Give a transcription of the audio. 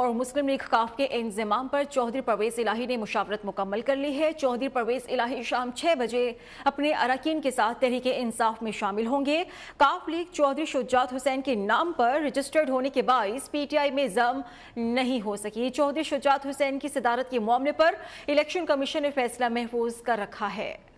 और मुस्लिम लीग काफ के इंजमाम पर चौधरी परवेज़ इलाही ने मुशावरत मुकम्मल कर ली है चौधरी परवेज़ इलाही शाम छः बजे अपने अरकान के साथ तहरीक इंसाफ में शामिल होंगे काफ लीग चौधरी शुजात हुसैन के नाम पर रजिस्टर्ड होने के बायस पी टी आई में जम नहीं हो सकी चौधरी शुजात हुसैन की सदारत के मामले पर इलेक्शन कमीशन ने फैसला महफूज कर रखा है